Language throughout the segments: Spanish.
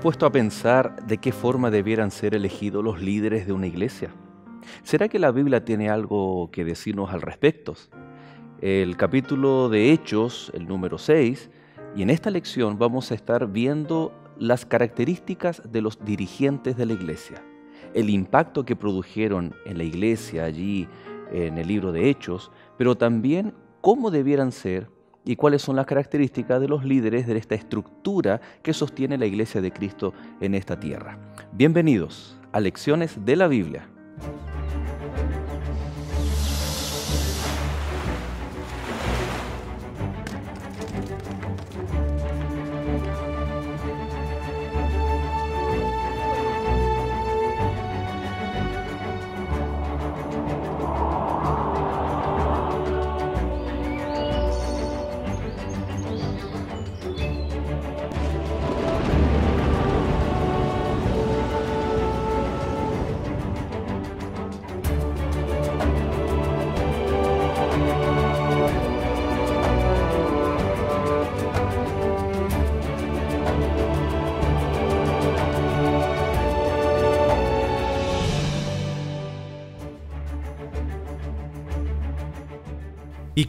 puesto a pensar de qué forma debieran ser elegidos los líderes de una iglesia? ¿Será que la Biblia tiene algo que decirnos al respecto? El capítulo de Hechos, el número 6, y en esta lección vamos a estar viendo las características de los dirigentes de la iglesia, el impacto que produjeron en la iglesia allí en el libro de Hechos, pero también cómo debieran ser y cuáles son las características de los líderes de esta estructura que sostiene la Iglesia de Cristo en esta tierra. Bienvenidos a Lecciones de la Biblia.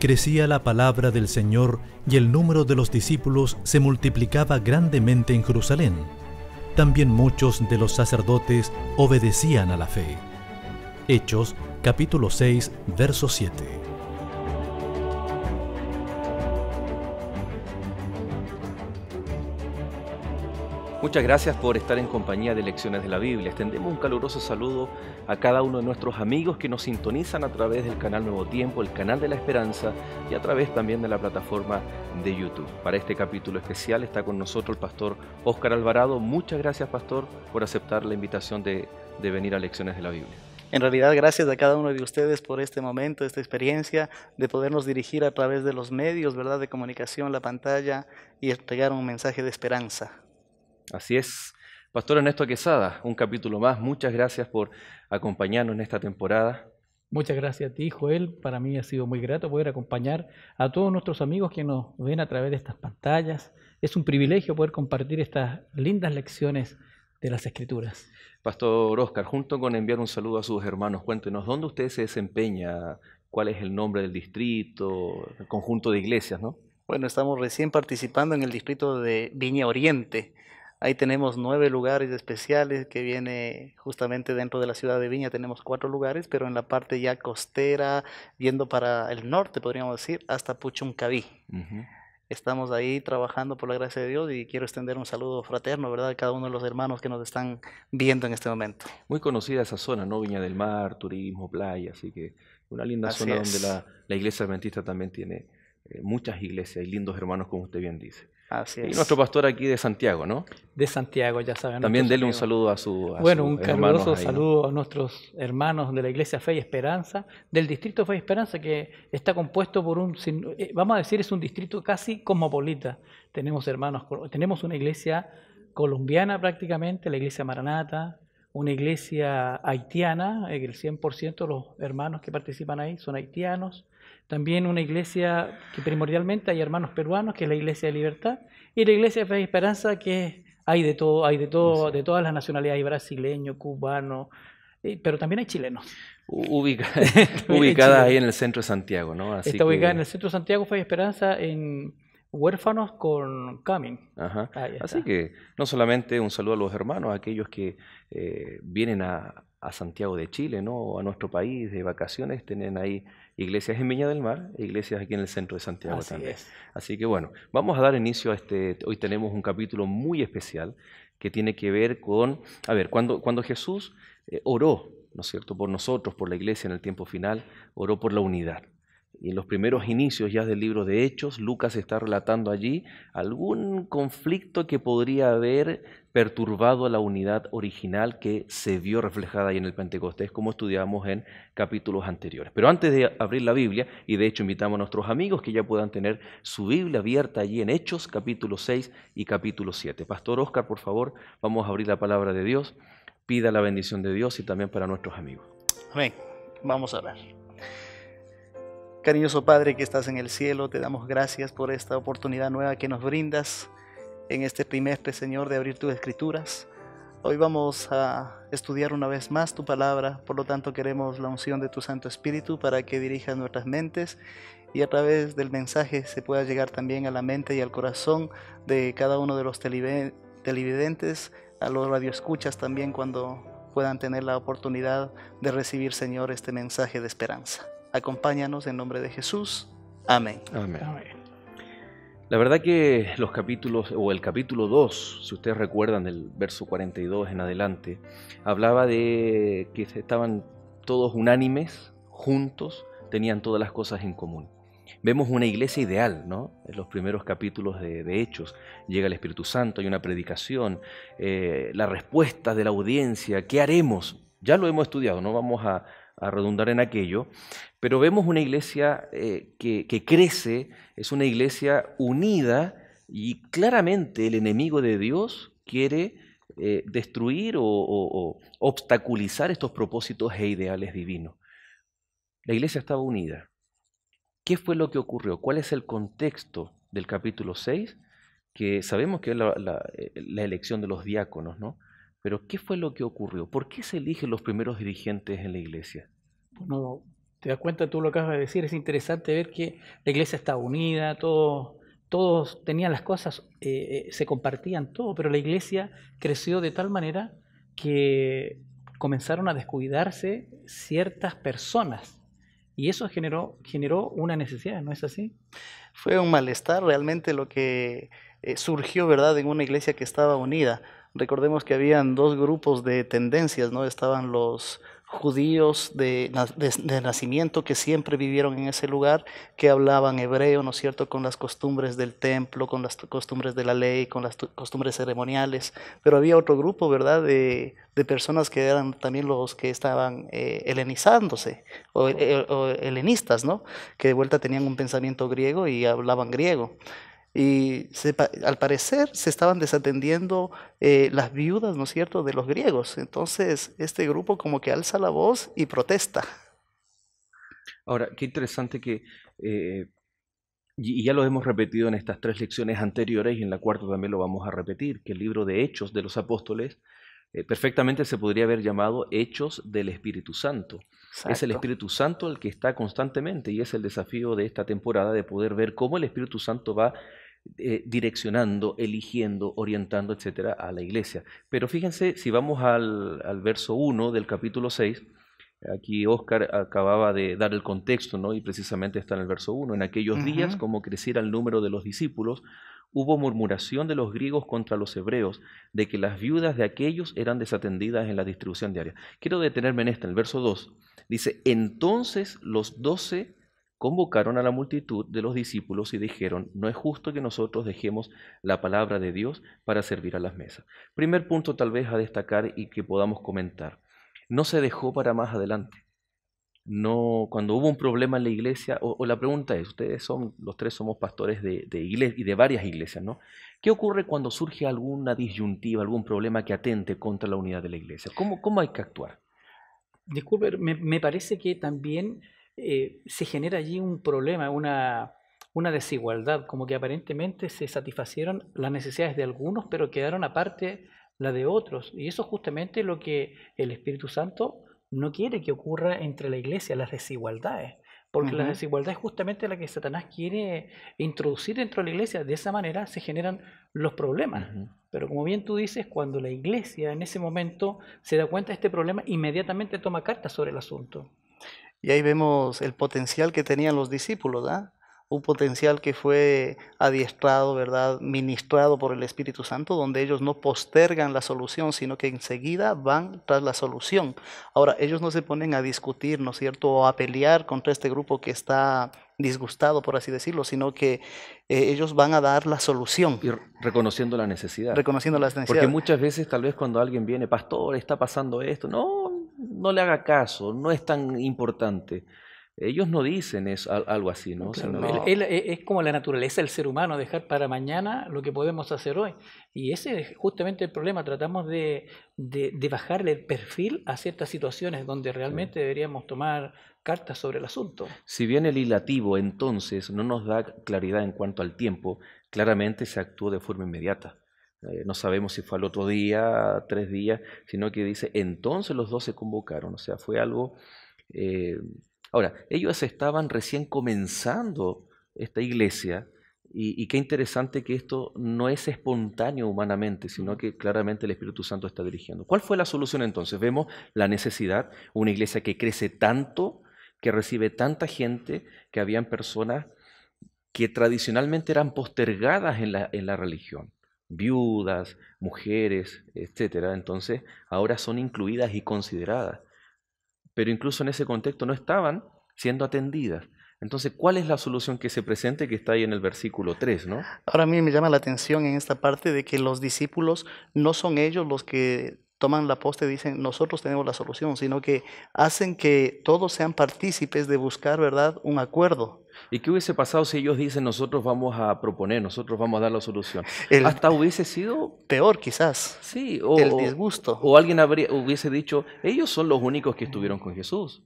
crecía la palabra del Señor y el número de los discípulos se multiplicaba grandemente en Jerusalén. También muchos de los sacerdotes obedecían a la fe. Hechos capítulo 6, verso 7. Muchas gracias por estar en compañía de Lecciones de la Biblia. Extendemos un caluroso saludo a cada uno de nuestros amigos que nos sintonizan a través del canal Nuevo Tiempo, el canal de la Esperanza y a través también de la plataforma de YouTube. Para este capítulo especial está con nosotros el pastor Oscar Alvarado. Muchas gracias, pastor, por aceptar la invitación de, de venir a Lecciones de la Biblia. En realidad, gracias a cada uno de ustedes por este momento, esta experiencia de podernos dirigir a través de los medios, ¿verdad?, de comunicación, la pantalla y entregar un mensaje de esperanza. Así es. Pastor Ernesto Quesada, un capítulo más. Muchas gracias por acompañarnos en esta temporada. Muchas gracias a ti, Joel. Para mí ha sido muy grato poder acompañar a todos nuestros amigos que nos ven a través de estas pantallas. Es un privilegio poder compartir estas lindas lecciones de las Escrituras. Pastor Oscar, junto con enviar un saludo a sus hermanos, cuéntenos, ¿dónde usted se desempeña? ¿Cuál es el nombre del distrito, el conjunto de iglesias, no? Bueno, estamos recién participando en el distrito de Viña Oriente, Ahí tenemos nueve lugares especiales que viene justamente dentro de la ciudad de Viña. Tenemos cuatro lugares, pero en la parte ya costera, viendo para el norte, podríamos decir, hasta Puchuncaví. Estamos ahí trabajando por la gracia de Dios y quiero extender un saludo fraterno, ¿verdad?, a cada uno de los hermanos que nos están viendo en este momento. Muy conocida esa zona, ¿no? Viña del Mar, turismo, playa, así que una linda zona donde la, la iglesia adventista también tiene eh, muchas iglesias y lindos hermanos, como usted bien dice. Así Y nuestro pastor aquí de Santiago, ¿no? De Santiago, ya saben. También dele un saludo a su Bueno, un caluroso saludo a nuestros hermanos de la Iglesia Fe y Esperanza, del distrito Fe y Esperanza, que está compuesto por un, eh, vamos a decir, es un distrito casi cosmopolita. Tenemos hermanos, tenemos una iglesia colombiana prácticamente, la iglesia Maranata, una iglesia haitiana, el 100% de los hermanos que participan ahí son haitianos, también una iglesia que primordialmente hay hermanos peruanos, que es la Iglesia de Libertad, y la Iglesia de Fe y Esperanza, que hay de todo, hay de todo, de todas las nacionalidades, hay brasileño, cubano, eh, pero también hay chilenos. ubicada ahí en el centro de Santiago, ¿no? Está ubicada en el centro de Santiago, Fe y Esperanza, en Huérfanos con Camin. Así que no solamente un saludo a los hermanos, a aquellos que eh, vienen a, a Santiago de Chile, ¿no? A nuestro país de vacaciones, tienen ahí iglesias en Meña del Mar e iglesias aquí en el centro de Santiago también. Así que bueno, vamos a dar inicio a este, hoy tenemos un capítulo muy especial que tiene que ver con, a ver, cuando, cuando Jesús eh, oró, ¿no es cierto?, por nosotros, por la iglesia en el tiempo final, oró por la unidad en los primeros inicios ya del libro de Hechos, Lucas está relatando allí algún conflicto que podría haber perturbado la unidad original que se vio reflejada ahí en el Pentecostés, como estudiamos en capítulos anteriores. Pero antes de abrir la Biblia, y de hecho invitamos a nuestros amigos que ya puedan tener su Biblia abierta allí en Hechos, capítulo 6 y capítulo 7. Pastor Oscar, por favor, vamos a abrir la palabra de Dios. Pida la bendición de Dios y también para nuestros amigos. Amén. Vamos a ver. Cariñoso Padre que estás en el cielo, te damos gracias por esta oportunidad nueva que nos brindas en este trimestre, Señor, de abrir tus escrituras. Hoy vamos a estudiar una vez más tu palabra, por lo tanto queremos la unción de tu Santo Espíritu para que dirija nuestras mentes y a través del mensaje se pueda llegar también a la mente y al corazón de cada uno de los televidentes, a los radioescuchas también cuando puedan tener la oportunidad de recibir, Señor, este mensaje de esperanza. Acompáñanos en nombre de Jesús. Amén. Amén. La verdad que los capítulos, o el capítulo 2, si ustedes recuerdan, del verso 42 en adelante, hablaba de que estaban todos unánimes, juntos, tenían todas las cosas en común. Vemos una iglesia ideal, ¿no? En los primeros capítulos de, Hechos llega el Espíritu Santo, hay una predicación, eh, la respuesta de la audiencia, ¿qué haremos? Ya lo hemos estudiado, no vamos a redundar en aquello, pero vemos una iglesia eh, que, crece, es una iglesia unida y claramente el enemigo de Dios quiere eh, destruir o, obstaculizar estos propósitos e ideales divinos. La iglesia estaba unida. ¿Qué fue lo que ocurrió? ¿Cuál es el contexto del capítulo 6? Que sabemos que es la, elección de los diáconos, ¿no? Pero ¿qué fue lo que ocurrió? ¿Por qué se eligen los primeros dirigentes en la iglesia? ¿Te das cuenta? Tú lo acabas de decir, es interesante ver que la iglesia estaba unida, todos, todos tenían las cosas, eh, eh, se compartían todo, pero la iglesia creció de tal manera que comenzaron a descuidarse ciertas personas. Y eso generó, generó una necesidad, ¿no es así? Fue un malestar realmente lo que eh, surgió, ¿verdad?, en una iglesia que estaba unida. Recordemos que habían dos grupos de tendencias, ¿no? Estaban los judíos de, nacimiento que siempre vivieron en ese lugar, que hablaban hebreo, ¿no es cierto?, con las costumbres del templo, con las costumbres de la ley, con las costumbres ceremoniales, pero había otro grupo, ¿verdad?, de, personas que eran también los que estaban eh, helenizándose, eh, o helenistas, ¿no?, que de vuelta tenían un pensamiento griego y hablaban griego. Y se, al parecer se estaban desatendiendo eh, las viudas, ¿no es cierto?, de los griegos. Entonces, este grupo como que alza la voz y protesta. Ahora, qué interesante que, eh, y ya lo hemos repetido en estas tres lecciones anteriores y en la cuarta también lo vamos a repetir, que el libro de Hechos de los Apóstoles eh, perfectamente se podría haber llamado Hechos del Espíritu Santo. Es el Espíritu Santo el que está constantemente y es el desafío de esta temporada de poder ver cómo el Espíritu Santo va eh, direccionando, eligiendo, orientando, etcétera, a la iglesia. Pero fíjense, si vamos al, verso 1 del capítulo 6, Aquí Oscar acababa de dar el contexto, ¿no? Y precisamente está en el verso 1. En aquellos días, como creciera el número de los discípulos, hubo murmuración de los griegos contra los hebreos, de que las viudas de aquellos eran desatendidas en la distribución diaria. Quiero detenerme en esta, en el verso 2. Dice, entonces los doce convocaron a la multitud de los discípulos y dijeron, no es justo que nosotros dejemos la palabra de Dios para servir a las mesas. Primer punto tal vez a destacar y que podamos comentar. No se dejó para más adelante. No, cuando hubo un problema en la iglesia, o, la pregunta es, ustedes son, los tres somos pastores de, de iglesia y de varias iglesias, ¿no? ¿Qué ocurre cuando surge alguna disyuntiva, algún problema que atente contra la unidad de la iglesia? ¿Cómo, cómo hay que actuar? Disculpe, me parece que también eh, se genera allí un problema, una, desigualdad, como que aparentemente se satisfacieron las necesidades de algunos, pero quedaron aparte la de otros. Y eso es justamente lo que el Espíritu Santo no quiere que ocurra entre la iglesia, las desigualdades. Porque la desigualdad es justamente la que Satanás quiere introducir dentro de la iglesia. De esa manera se generan los problemas. Pero como bien tú dices, cuando la iglesia en ese momento se da cuenta de este problema, inmediatamente toma cartas sobre el asunto. Y ahí vemos el potencial que tenían los discípulos, ¿verdad? ¿ah? un potencial que fue adiestrado, ¿verdad? Ministrado por el Espíritu Santo, donde ellos no postergan la solución, sino que enseguida van tras la solución. Ahora, ellos no se ponen a discutir, ¿no es cierto?, o a pelear contra este grupo que está disgustado, por así decirlo, sino que eh, ellos van a dar la solución. reconociendo la necesidad. Reconociendo las necesidad. Porque muchas veces, tal vez cuando alguien viene, pastor, está pasando esto, no, no le haga caso, no es tan importante. Ellos no dicen es algo así, ¿no? Eh, es como la naturaleza del ser humano, dejar para mañana lo que podemos hacer hoy. Y ese es justamente el problema, tratamos de, de, bajarle el perfil a ciertas situaciones donde realmente deberíamos tomar cartas sobre el asunto. Si bien el hilativo entonces no nos da claridad en cuanto al tiempo, claramente se actuó de forma inmediata. Eh, no sabemos si fue al otro día, tres días, sino que dice, entonces los dos se convocaron. O sea, fue algo... Eh, ahora, ellos estaban recién comenzando esta iglesia y, y, qué interesante que esto no es espontáneo humanamente, sino que claramente el Espíritu Santo está dirigiendo. ¿Cuál fue la solución entonces? Vemos la necesidad, una iglesia que crece tanto, que recibe tanta gente, que habían personas que tradicionalmente eran postergadas en la, en la religión viudas, mujeres, etcétera, entonces ahora son incluidas y consideradas. Pero incluso en ese contexto no estaban siendo atendidas. Entonces, ¿cuál es la solución que se presente que está ahí en el versículo 3, no? Ahora a mí me llama la atención en esta parte de que los discípulos no son ellos los que toman la posta y dicen, nosotros tenemos la solución, sino que hacen que todos sean partícipes de buscar, ¿verdad?, un acuerdo. ¿Y qué hubiese pasado si ellos dicen, nosotros vamos a proponer, nosotros vamos a dar la solución? Hasta hubiese sido... Peor quizás. Sí, o... El disgusto. O, alguien habría, hubiese dicho, ellos son los únicos que estuvieron con Jesús.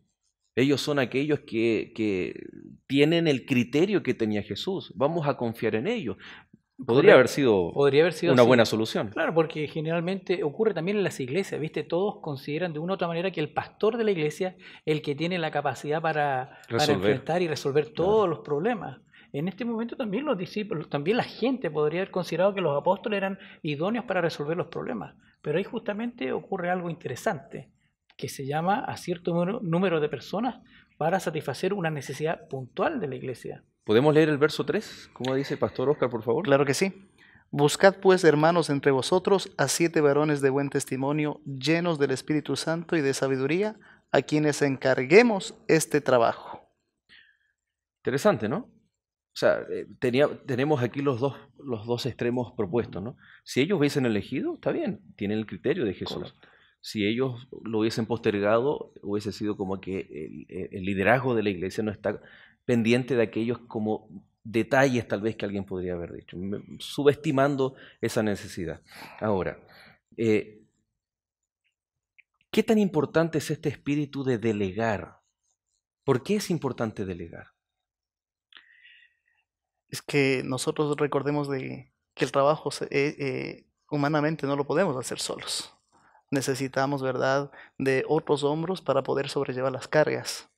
Ellos son aquellos que, que, tienen el criterio que tenía Jesús. Vamos a confiar en ellos. Podría haber sido, una buena solución. Claro, porque generalmente ocurre también en las iglesias, ¿viste? Todos consideran de una u otra manera que el pastor de la iglesia es el que tiene la capacidad para, enfrentar y resolver todos los problemas. En este momento también los discípulos, también la gente podría haber considerado que los apóstoles eran idóneos para resolver los problemas. Pero ahí justamente ocurre algo interesante, que se llama a cierto número de personas para satisfacer una necesidad puntual de la iglesia. ¿Podemos leer el verso 3, ¿Cómo dice Pastor Oscar, por favor? Claro que sí. Buscad pues, hermanos, entre vosotros a siete varones de buen testimonio, llenos del Espíritu Santo y de sabiduría, a quienes encarguemos este trabajo. Interesante, ¿no? O sea, eh, tenemos aquí los dos, extremos propuestos, ¿no? Si ellos hubiesen elegido, está bien, tienen el criterio de Jesús. Si ellos lo hubiesen postergado, hubiese sido como que el liderazgo de la iglesia no está pendiente de aquellos como detalles tal vez que alguien podría haber dicho, subestimando esa necesidad. Ahora, eh, ¿qué tan importante es este espíritu de delegar? ¿Por qué es importante delegar? Es que nosotros recordemos de que el trabajo eh, eh, humanamente no lo podemos hacer solos. Necesitamos, ¿verdad?, de otros hombros para poder sobrellevar las cargas.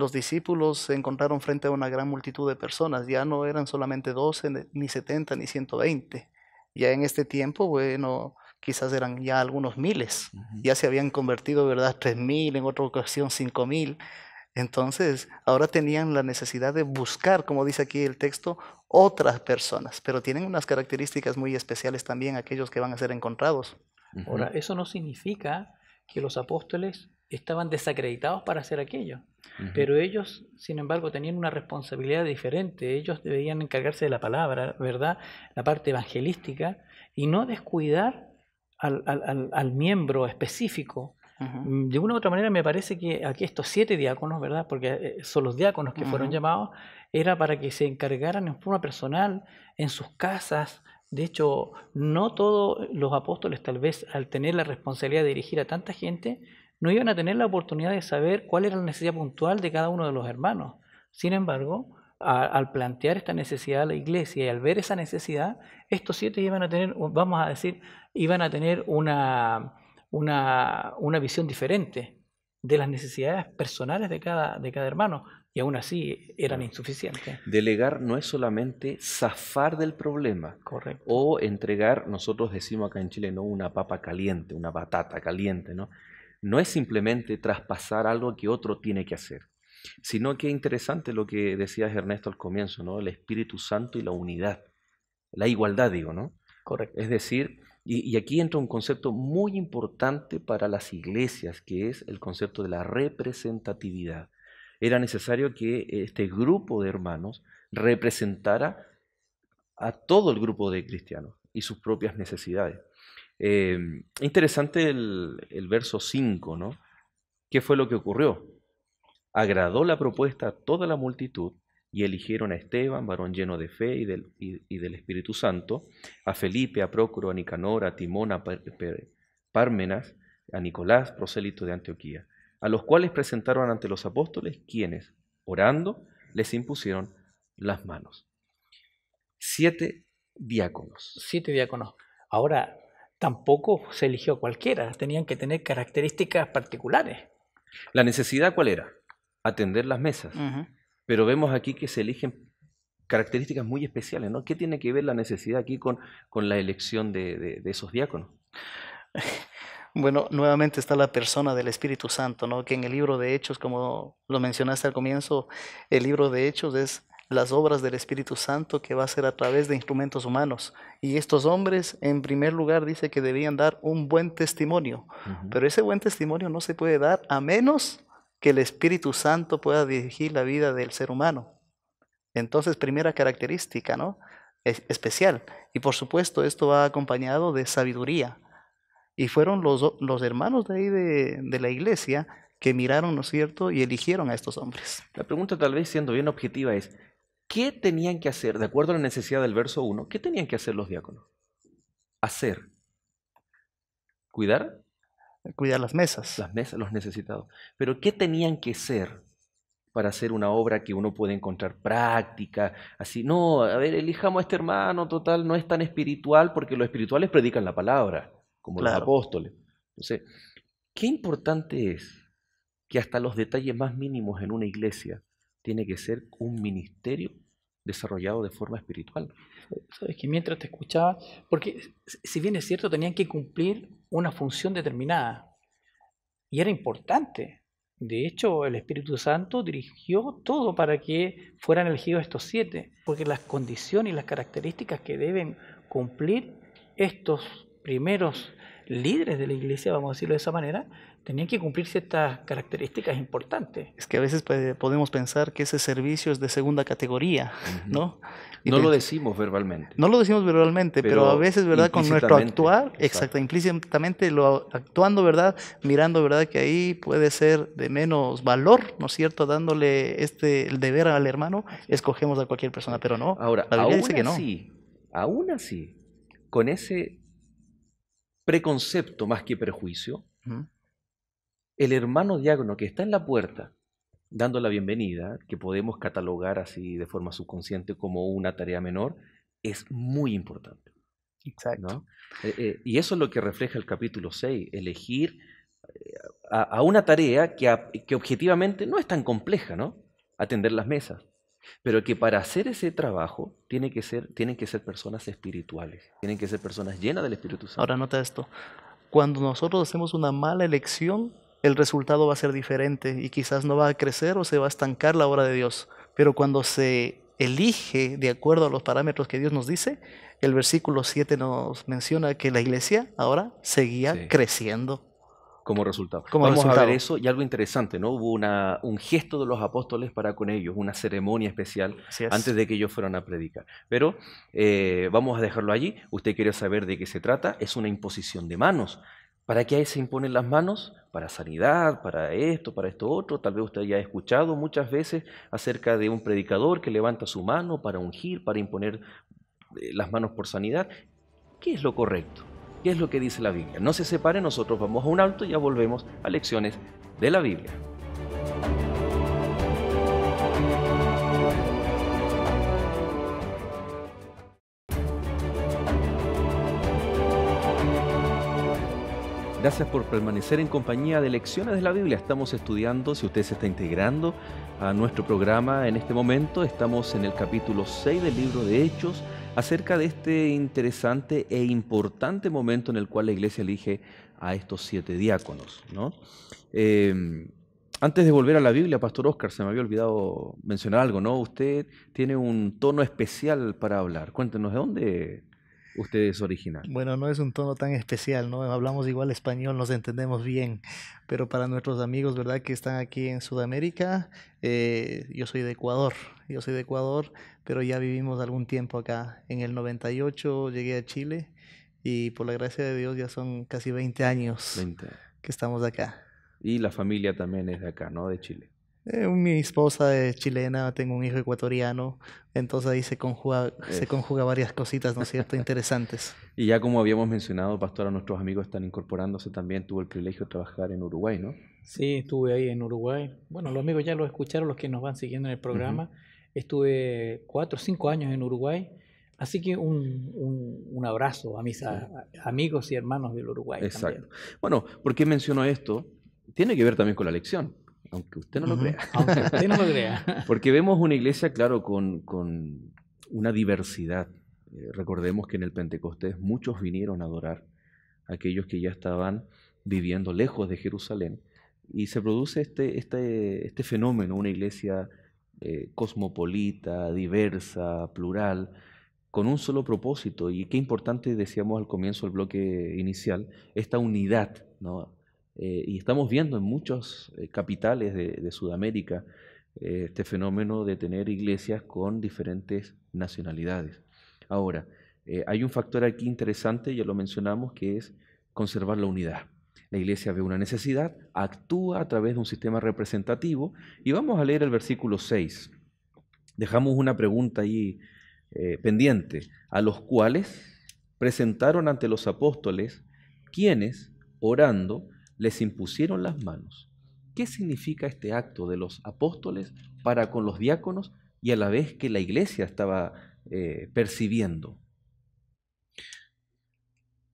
Los discípulos se encontraron frente a una gran multitud de personas, ya no eran solamente 12, ni 70, ni 120. Ya en este tiempo, bueno, quizás eran ya algunos miles, ya se habían convertido, ¿verdad?, 3.000, en otra ocasión cinco mil. Entonces, ahora tenían la necesidad de buscar, como dice aquí el texto, otras personas, pero tienen unas características muy especiales también aquellos que van a ser encontrados. Ahora, eso no significa que los apóstoles estaban desacreditados para hacer aquello. Pero ellos, sin embargo, tenían una responsabilidad diferente. Ellos debían encargarse de la palabra, ¿verdad? La parte evangelística y no descuidar al, miembro específico. Mm, de una u otra manera me parece que aquí estos siete diáconos, ¿verdad? Porque eh, son los diáconos que fueron llamados, era para que se encargaran en forma personal, en sus casas, de hecho, no todos los apóstoles, tal vez al tener la responsabilidad de dirigir a tanta gente, no iban a tener la oportunidad de saber cuál era la necesidad puntual de cada uno de los hermanos. Sin embargo, al plantear esta necesidad a la iglesia y al ver esa necesidad, estos siete iban a tener, vamos a decir, iban a tener una, una, una visión diferente de las necesidades personales de cada, de cada hermano, y aún así eran insuficientes. Delegar no es solamente zafar del problema Correcto. o entregar, nosotros decimos acá en Chile, no una papa caliente, una batata caliente, ¿no? no es simplemente traspasar algo que otro tiene que hacer, sino que es interesante lo que decías Ernesto al comienzo, ¿no? El Espíritu Santo y la unidad, la igualdad, digo, ¿no? Correcto. Es decir, y aquí entra un concepto muy importante para las iglesias, que es el concepto de la representatividad. Era necesario que este grupo de hermanos representara a todo el grupo de cristianos y sus propias necesidades. Eh, interesante el, verso 5, ¿no? ¿Qué fue lo que ocurrió? Agradó la propuesta a toda la multitud y eligieron a Esteban, varón lleno de fe y del, Espíritu Santo, a Felipe, a Prócoro, a Nicanor, a Timón, a Pármenas, a Nicolás, prosélito de Antioquía, a los cuales presentaron ante los apóstoles, quienes, orando, les impusieron las manos. Siete diáconos. Siete diáconos. Ahora, tampoco se eligió cualquiera, tenían que tener características particulares. ¿La necesidad cuál era? Atender las mesas. Pero vemos aquí que se eligen características muy especiales, ¿no? ¿Qué tiene que ver la necesidad aquí con, con la elección de, de esos diáconos? Bueno, nuevamente está la persona del Espíritu Santo, ¿no? Que en el libro de Hechos, como lo mencionaste al comienzo, el libro de Hechos es las obras del Espíritu Santo que va a ser a través de instrumentos humanos. Y estos hombres, en primer lugar, dice que debían dar un buen testimonio. Pero ese buen testimonio no se puede dar a menos que el Espíritu Santo pueda dirigir la vida del ser humano. Entonces, primera característica, ¿no? Es especial. Y por supuesto, esto va acompañado de sabiduría. Y fueron los, los hermanos de ahí de, de la iglesia que miraron, ¿no es cierto?, y eligieron a estos hombres. La pregunta tal vez siendo bien objetiva es, ¿Qué tenían que hacer? De acuerdo a la necesidad del verso 1, ¿qué tenían que hacer los diáconos? Hacer. ¿Cuidar? Cuidar las mesas. Las mesas, los necesitados. Pero ¿qué tenían que ser para hacer una obra que uno puede encontrar práctica? Así, no, a ver, elijamos a este hermano, total, no es tan espiritual, porque los espirituales predican la palabra, como los apóstoles. Entonces, qué importante es que hasta los detalles más mínimos en una iglesia tiene que ser un ministerio desarrollado de forma espiritual. Sabes que mientras te escuchaba, porque si bien es cierto, tenían que cumplir una función determinada y era importante. De hecho, el Espíritu Santo dirigió todo para que fueran elegidos estos siete, porque las condiciones y las características que deben cumplir estos primeros líderes de la iglesia, vamos a decirlo de esa manera, tenían que cumplir ciertas características importantes. Es que a veces podemos pensar que ese servicio es de segunda categoría, ¿no? no lo decimos verbalmente. No lo decimos verbalmente, pero, a veces, ¿verdad? Con nuestro actuar, exacto. implícitamente lo actuando, ¿verdad? Mirando, ¿verdad? Que ahí puede ser de menos valor, ¿no es cierto? Dándole este el deber al hermano, escogemos a cualquier persona, pero no. Ahora, aún así, con ese preconcepto más que prejuicio, el hermano diácono que está en la puerta dando la bienvenida, que podemos catalogar así de forma subconsciente como una tarea menor, es muy importante. Exacto. Eh, eh, y eso es lo que refleja el capítulo 6, elegir eh, a, una tarea que, que objetivamente no es tan compleja, ¿no? Atender las mesas, pero que para hacer ese trabajo tienen que ser, tienen que ser personas espirituales, tienen que ser personas llenas del Espíritu Santo. Ahora nota esto, cuando nosotros hacemos una mala elección, el resultado va a ser diferente y quizás no va a crecer o se va a estancar la obra de Dios. Pero cuando se elige de acuerdo a los parámetros que Dios nos dice, el versículo 7 nos menciona que la iglesia ahora seguía creciendo como resultado. Como Vamos a ver eso y algo interesante, ¿no? Hubo un gesto de los apóstoles para con ellos, una ceremonia especial antes de que ellos fueran a predicar. Pero eh, vamos a dejarlo allí. Usted quiere saber de qué se trata. Es una imposición de manos. ¿Para qué se imponen las manos? Para sanidad, para esto, para esto otro. Tal vez usted haya escuchado muchas veces acerca de un predicador que levanta su mano para ungir, para imponer eh, las manos por sanidad. ¿Qué es lo correcto? ¿Qué es lo que dice la Biblia? No se separe, nosotros vamos a un alto y ya volvemos a lecciones de la Biblia. Gracias por permanecer en compañía de Lecciones de la Biblia. Estamos estudiando, si usted se está integrando a nuestro programa en este momento, estamos en el capítulo 6 del libro de Hechos acerca de este interesante e importante momento en el cual la iglesia elige a estos siete diáconos. Eh, antes de volver a la Biblia, Pastor Oscar, se me había olvidado mencionar algo, ¿no? Usted tiene un tono especial para hablar. Cuéntenos, ¿de dónde usted es original? Bueno, no es un tono tan especial, ¿no? Hablamos igual español, nos entendemos bien, pero para nuestros amigos, ¿verdad? Que están aquí en Sudamérica, eh, yo soy de Ecuador, yo soy de Ecuador, pero ya vivimos algún tiempo acá. En el 98 llegué a Chile y por la gracia de Dios ya son casi 20 años que estamos acá. Y la familia también es de acá, ¿no? De Chile. Eh, mi esposa es chilena, tengo un hijo ecuatoriano, entonces ahí se conjuga, se eh. conjuga varias cositas, ¿no es cierto?, interesantes. Y ya como habíamos mencionado, Pastora, nuestros amigos están incorporándose también, tuvo el privilegio de trabajar en Uruguay, ¿no? Sí, estuve ahí en Uruguay. Bueno, los amigos ya lo escucharon, los que nos van siguiendo en el programa. Estuve cuatro o cinco años en Uruguay. Así que un, abrazo a mis amigos y hermanos del Uruguay. Exacto. Bueno, ¿por qué menciono esto? Tiene que ver también con la lección, aunque usted no lo crea. Aunque usted no lo crea. Porque vemos una iglesia, claro, con, una diversidad. Eh, recordemos que en el Pentecostés muchos vinieron a adorar, a aquellos que ya estaban viviendo lejos de Jerusalén. Y se produce este, este, este fenómeno, una iglesia eh, cosmopolita, diversa, plural, con un solo propósito. Y qué importante, decíamos al comienzo del bloque inicial, esta unidad. Eh, y estamos viendo en muchas eh, capitales de, Sudamérica este fenómeno de tener iglesias con diferentes nacionalidades. Ahora, hay un factor aquí interesante, ya lo mencionamos, que es conservar la unidad. La iglesia ve una necesidad, actúa a través de un sistema representativo y vamos a leer el versículo 6. Dejamos una pregunta ahí eh, pendiente, a los cuales presentaron ante los apóstoles quienes, orando, les impusieron las manos. ¿Qué significa este acto de los apóstoles para con los diáconos y a la vez que la iglesia estaba eh, percibiendo?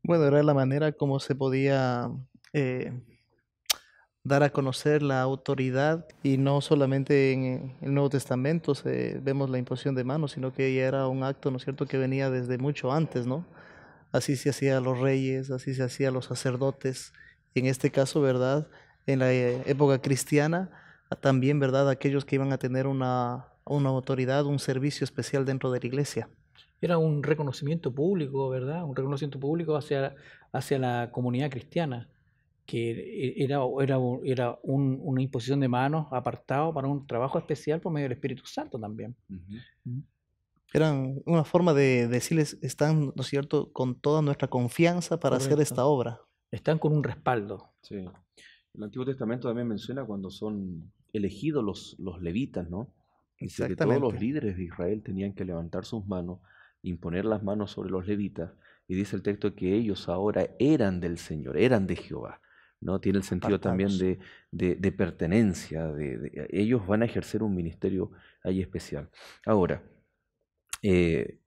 Bueno, era la manera como se podía eh, dar a conocer la autoridad y no solamente en el Nuevo Testamento se, vemos la imposición de manos, sino que ya era un acto, ¿no es cierto?, que venía desde mucho antes, ¿no? Así se hacía a los reyes, así se hacía a los sacerdotes. En este caso, ¿verdad?, en la eh, época cristiana, también, ¿verdad?, aquellos que iban a tener una, una autoridad, un servicio especial dentro de la iglesia era un reconocimiento público, ¿verdad? Un reconocimiento público hacia, hacia la comunidad cristiana que e-, era, era, era una imposición de manos apartado para un trabajo especial por medio del Espíritu Santo también. Mm. eran Era una forma de decirles, están, ¿no es cierto?, con toda nuestra confianza para hacer esta obra. Están con un respaldo. Sí. El Antiguo Testamento también menciona cuando son elegidos los, los levitas, ¿no? Dice que todos los líderes de Israel tenían que levantar sus manos, imponer las manos sobre los levitas, y dice el texto que ellos ahora eran del Señor, eran de Jehová. ¿no? Tiene el sentido también de, pertenencia, de, eh, ellos van a ejercer un ministerio ahí especial. Ahora, eh,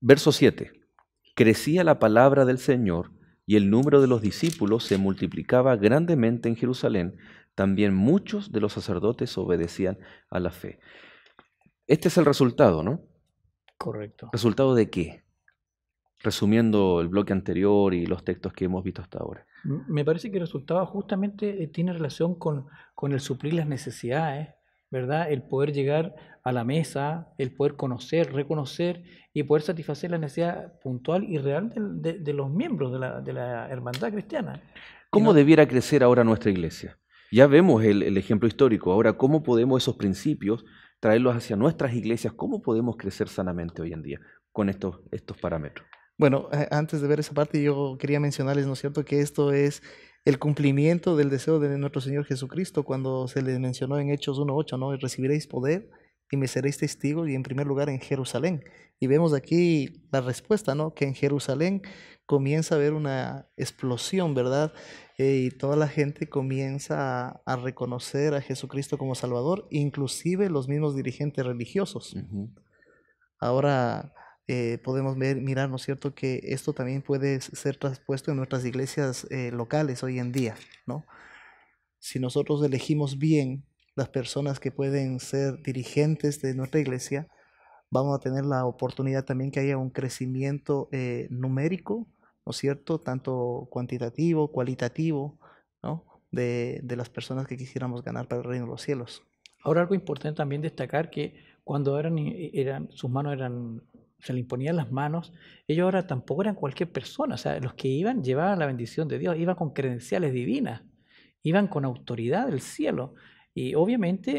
verso 7, crecía la palabra del Señor y el número de los discípulos se multiplicaba grandemente en Jerusalén, también muchos de los sacerdotes obedecían a la fe. Este es el resultado, ¿no? Correcto. ¿Resultado de qué? Resumiendo el bloque anterior y los textos que hemos visto hasta ahora. Me parece que el resultado justamente eh, tiene relación con, el suplir las necesidades, ¿verdad? El poder llegar a la mesa, el poder conocer, reconocer y poder satisfacer la necesidad puntual y real de, los miembros de la, de la, hermandad cristiana. ¿Cómo debiera crecer ahora nuestra iglesia? Ya vemos el, el, ejemplo histórico. Ahora, ¿cómo podemos esos principios traerlos hacia nuestras iglesias? ¿Cómo podemos crecer sanamente hoy en día con estos, estos parámetros? Bueno, eh, antes de ver esa parte, yo quería mencionarles, ¿no es cierto?, que esto es el cumplimiento del deseo de nuestro Señor Jesucristo cuando se les mencionó en Hechos 1.8, ¿no? Recibiréis poder y me seréis testigos y en primer lugar en Jerusalén. Y vemos aquí la respuesta, ¿no? Que en Jerusalén comienza a haber una explosión, ¿verdad? Eh, y toda la gente comienza a, reconocer a Jesucristo como Salvador, inclusive los mismos dirigentes religiosos. Ahora, eh, podemos ver, mirar, ¿no es cierto?, que esto también puede ser traspuesto en nuestras iglesias eh, locales hoy en día, ¿no? Si nosotros elegimos bien las personas que pueden ser dirigentes de nuestra iglesia, vamos a tener la oportunidad también que haya un crecimiento eh, numérico, ¿no es cierto?, tanto cuantitativo, cualitativo, ¿no? De, las personas que quisiéramos ganar para el reino de los cielos. Ahora algo importante también destacar que cuando eran, eran sus manos eran se le imponían las manos, ellos ahora tampoco eran cualquier persona, o sea, los que iban llevaban la bendición de Dios, iban con credenciales divinas, iban con autoridad del cielo. Y obviamente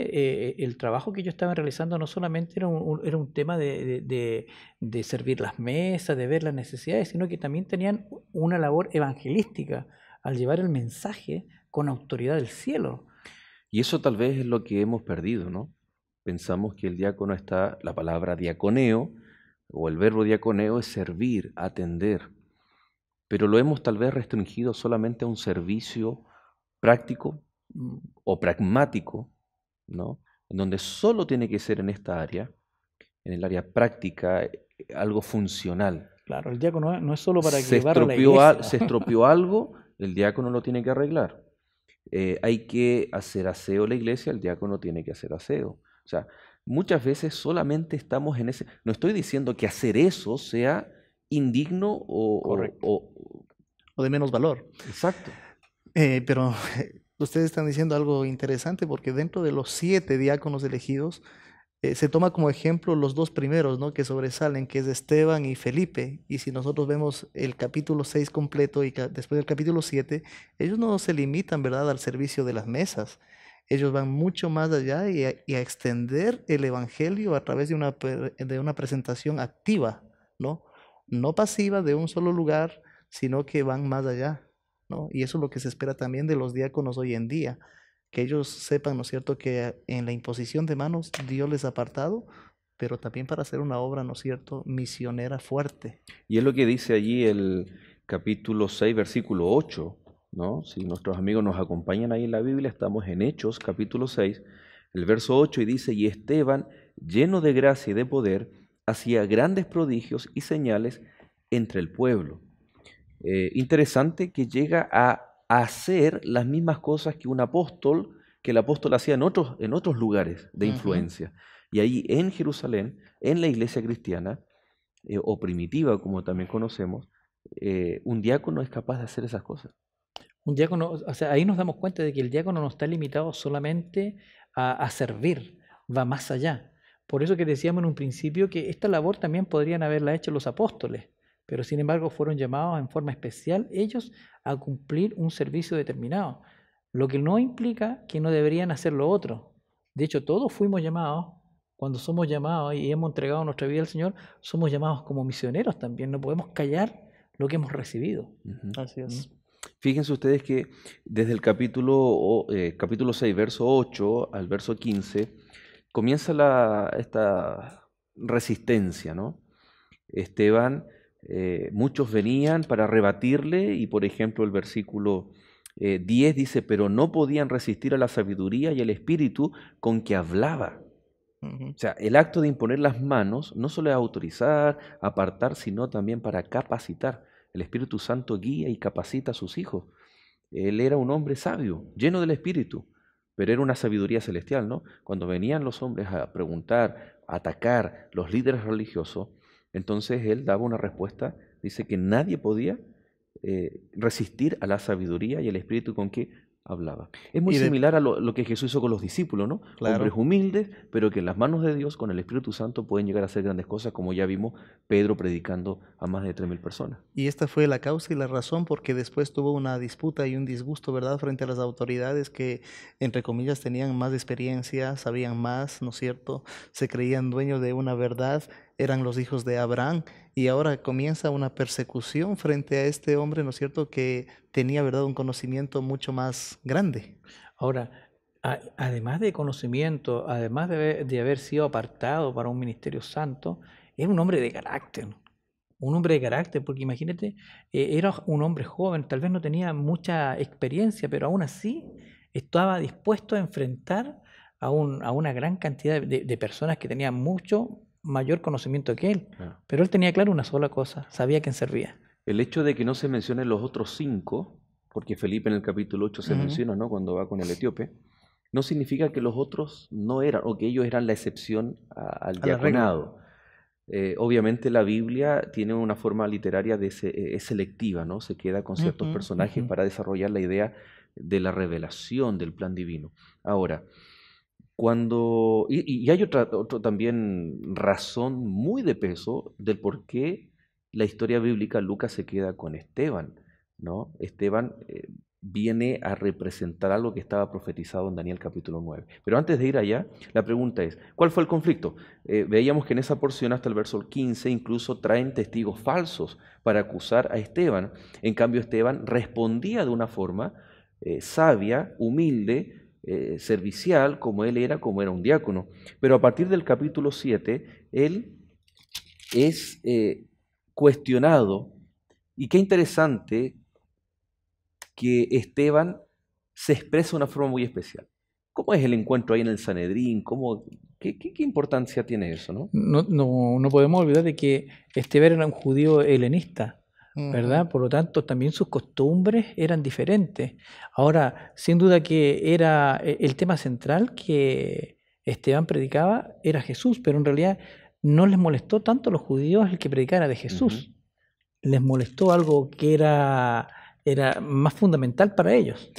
eh, el trabajo que ellos estaban realizando no solamente era un, era un tema de, servir las mesas, de ver las necesidades, sino que también tenían una labor evangelística al llevar el mensaje con autoridad del cielo. Y eso tal vez es lo que hemos perdido, ¿no? Pensamos que el diácono está, la palabra diaconeo, o el verbo diaconeo es servir, atender, pero lo hemos tal vez restringido solamente a un servicio práctico mm, o pragmático, ¿no? En donde solo tiene que ser en esta área, en el área práctica, algo funcional. Claro, el diácono no es solo para se la se estropeó algo, el diácono lo tiene que arreglar. Eh, hay que hacer aseo la iglesia, el diácono tiene que hacer aseo. O sea, muchas veces solamente estamos en ese... No estoy diciendo que hacer eso sea indigno o... de menos valor. Exacto. Eh, pero ustedes están diciendo algo interesante porque dentro de los siete diáconos elegidos eh, se toma como ejemplo los dos primeros ¿no? que sobresalen, que es Esteban y Felipe. Y si nosotros vemos el capítulo 6 completo y después el capítulo 7, ellos no se limitan ¿verdad? al servicio de las mesas, ellos van mucho más allá y a, extender el Evangelio a través de una, de una presentación activa, ¿no? No pasiva de un solo lugar, sino que van más allá, ¿no? Y eso es lo que se espera también de los diáconos hoy en día, que ellos sepan, ¿no es cierto?, que en la imposición de manos Dios les ha apartado, pero también para hacer una obra, ¿no es cierto?, misionera fuerte. Y es lo que dice allí el capítulo 6, versículo 8, si nuestros amigos nos acompañan ahí en la Biblia, estamos en Hechos capítulo 6, el verso 8 y dice, y Esteban, lleno de gracia y de poder, hacía grandes prodigios y señales entre el pueblo. Eh, interesante que llega a hacer las mismas cosas que un apóstol, que el apóstol hacía en otros, en otros lugares de influencia. Y ahí en Jerusalén, en la iglesia cristiana, eh, o primitiva como también conocemos, eh, un diácono es capaz de hacer esas cosas ahí nos damos cuenta de que el diácono no está limitado solamente a, servir, va más allá. Por eso que decíamos en un principio que esta labor también podrían haberla hecho los apóstoles, pero sin embargo fueron llamados en forma especial ellos a cumplir un servicio determinado, lo que no implica que no deberían hacer lo otro. De hecho, todos fuimos llamados, cuando somos llamados y hemos entregado nuestra vida al Señor, somos llamados como misioneros también, no podemos callar lo que hemos recibido. Así es. ¿Mm? Fíjense ustedes que desde el capítulo, eh, capítulo 6, verso 8 al verso 15, comienza la, esta resistencia, ¿no? Esteban, eh, muchos venían para rebatirle y por ejemplo el versículo 10 eh, dice, pero no podían resistir a la sabiduría y al espíritu con que hablaba. O sea, el acto de imponer las manos no solo es autorizar, apartar, sino también para capacitar. El Espíritu Santo guía y capacita a sus hijos. Él era un hombre sabio, lleno del Espíritu, pero era una sabiduría celestial, ¿no? Cuando venían los hombres a preguntar, a atacar los líderes religiosos, entonces él daba una respuesta, dice que nadie podía eh, resistir a la sabiduría y el Espíritu con que hablaba. Es muy similar a lo, que Jesús hizo con los discípulos, ¿no? Claro. Hombres humildes, pero que en las manos de Dios, con el Espíritu Santo, pueden llegar a hacer grandes cosas, como ya vimos Pedro predicando a más de 3.000 personas. Y esta fue la causa y la razón porque después tuvo una disputa y un disgusto, ¿verdad?, frente a las autoridades que, entre comillas, tenían más experiencia, sabían más, ¿no es cierto?, se creían dueños de una verdad eran los hijos de Abraham y ahora comienza una persecución frente a este hombre, ¿no es cierto?, que tenía, ¿verdad?, un conocimiento mucho más grande. Ahora, además de conocimiento, además de, haber sido apartado para un ministerio santo, era un hombre de carácter, un hombre de carácter, porque imagínate, e, era un hombre joven, tal vez no tenía mucha experiencia, pero aún así estaba dispuesto a enfrentar a, una gran cantidad de, de, personas que tenían mucho, mayor conocimiento que él, pero él tenía claro una sola cosa, sabía quién servía. El hecho de que no se mencionen los otros cinco, porque Felipe en el capítulo 8 se menciona, ¿no? Cuando va con el etíope, no significa que los otros no eran, o que ellos eran la excepción al diaconado. Eh, obviamente la Biblia tiene una forma literaria de eh, selectiva, ¿no? Se queda con ciertos personajes para desarrollar la idea de la revelación del plan divino. Ahora, cuando, y, hay otra, también razón muy de peso del por qué la historia bíblica Lucas se queda con Esteban. ¿no? Esteban eh, viene a representar algo que estaba profetizado en Daniel capítulo 9. Pero antes de ir allá, la pregunta es, ¿cuál fue el conflicto? Eh, veíamos que en esa porción hasta el verso 15 incluso traen testigos falsos para acusar a Esteban. En cambio, Esteban respondía de una forma eh, sabia, humilde, eh, servicial como él era, como era un diácono. Pero a partir del capítulo 7, él es eh, cuestionado. Y qué interesante que Esteban se expresa de una forma muy especial. ¿Cómo es el encuentro ahí en el Sanedrín? ¿Cómo, qué, importancia tiene eso? ¿no? No, no, podemos olvidar de que Esteban era un judío helenista ¿verdad? Por lo tanto, también sus costumbres eran diferentes. Ahora, sin duda que era eh, el tema central que Esteban predicaba era Jesús, pero en realidad no les molestó tanto a los judíos el que predicara de Jesús. Les molestó algo que era, era más fundamental para ellos.